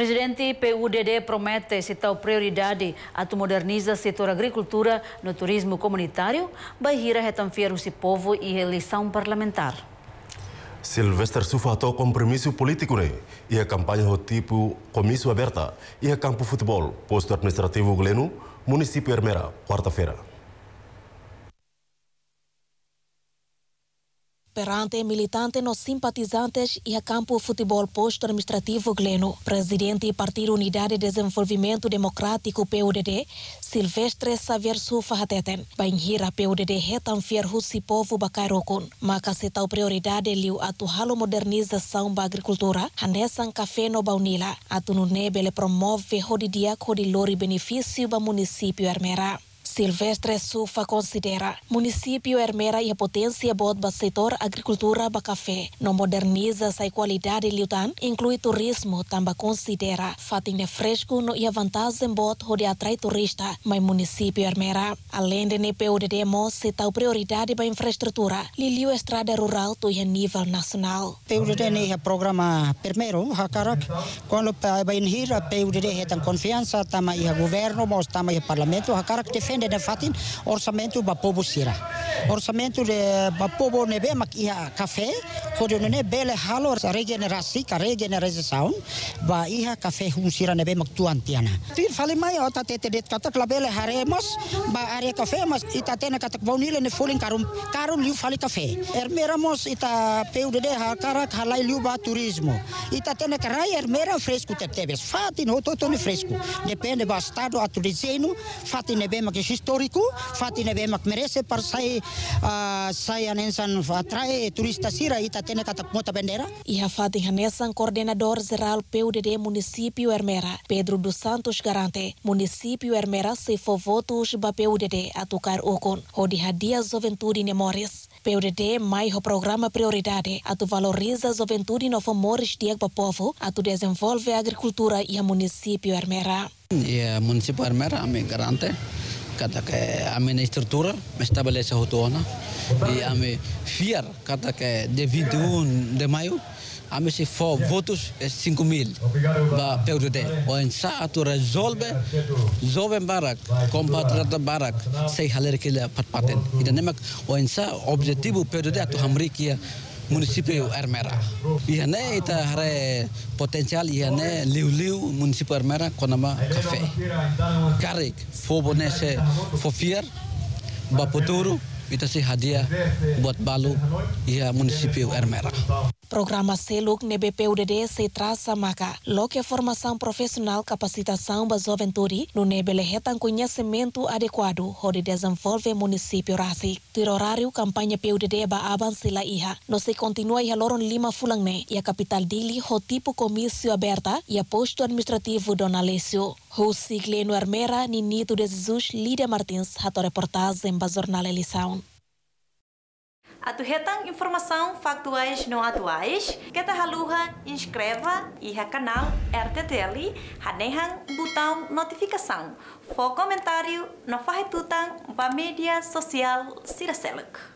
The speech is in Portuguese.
Presidente PUDD promete citar prioridade a moderniza setor agricultura no turismo comunitário, Bahira retanfiar-se povo e eleição parlamentar. Silvestre Sufato compromisso político né? e a campanha do tipo comissão aberta e a campo futebol, posto administrativo Gleno, município Hermera, quarta-feira. perante militantes nos simpatizantes e a campo futebol posto administrativo Gleno. Presidente e Partido Unidade de Desenvolvimento Democrático PUDD, Silvestre Xavier Sufa Hateten. Banhira PUDD retanfier Russi Povo Bakairokun. a prioridade liu atuhalo modernização ba agricultura, handesan café no baunila. Atu nunebele promove hodidiak lori benefício ba município Armera. Silvestre Sufa considera município Hermera e potência botba setor agricultura ba café. Não moderniza sua qualidade liutan, inclui turismo, também considera fatinha fresco no e vantagem bot de atrai turista, mas município Hermera. Além de NPUDD mo se tal prioridade ba infraestrutura, liliu estrada rural tu nível nacional. PUDD ne programa primeiro, hakarak, quando ba inhira PUDD tan confiança, tama e governo, mos tama o parlamento, hakarak defende ainda ainda fatin orçamento para povo sira. orçamento de povo nebe mak iha café kode nene bele halo regenerasi ka regeneração ba iha café hunsira nebe mak tuan tiana tir fale mai ta tete det la bele haremos ba are café mas ita tena katak baunile ne folin karum karum liu fale café ermeramos ita peude de hakara halai liu ba turismo ita tena karai ermera fresco tetebes fatin hototone fresco depende ba estado a turizeno fatin nebe mak histórico fatin nebe mak merece para sair Ah, nensan atrai turista sira ita tá tene kata mota bendera. Ia fatin hanesan coordenador geral PUDD município Hermera, Pedro dos Santos garante, município Hermera se for votos ba PUDD a tocar okon, hodi hadia juventude nemores. PUDD mais o programa prioridade a tu valoriza a juventude no famores de Agua Povo, a tu desenvolve a agricultura e a município Hermera. E yeah, município Hermera me garante a minha estrutura estabelece rotona e a ame fiar que de 21 de maio a me se for votos é 5 mil ba PUDD o ensa atu resolve resolve barak compatrata barak sei haler que ele paten ida nemak o ensa objetivo a tu hamrikia munisipi Ermera. Ihane ita hare potensial iya ihane liu liu munisipi Ermera konama kafe. Karik fo bone fo fier baputuru itu si hadiah buat balu iya munisipi Ermera. Programa CELUC NBPUDD se traça maca. Logo a formação profissional capacitação da juventude no nebele retan conhecimento adequado onde desenvolve município Rasi. Tiro horário campanha PUDD ba avancila iha. No se continua iha loron lima fulangne e a capital dili o tipo comício aberta e a posto administrativo Don Alessio. Rusi sigleno Armera, Ninito de Jesus, Lídia Martins, hato reportagem ba jornal Elisão aturretam informação factuais não atuais, que tahaluha inscreva e canal RTTL, hanehan botão notificação, for comentário, não faz tutan, para mídia social Siraselak.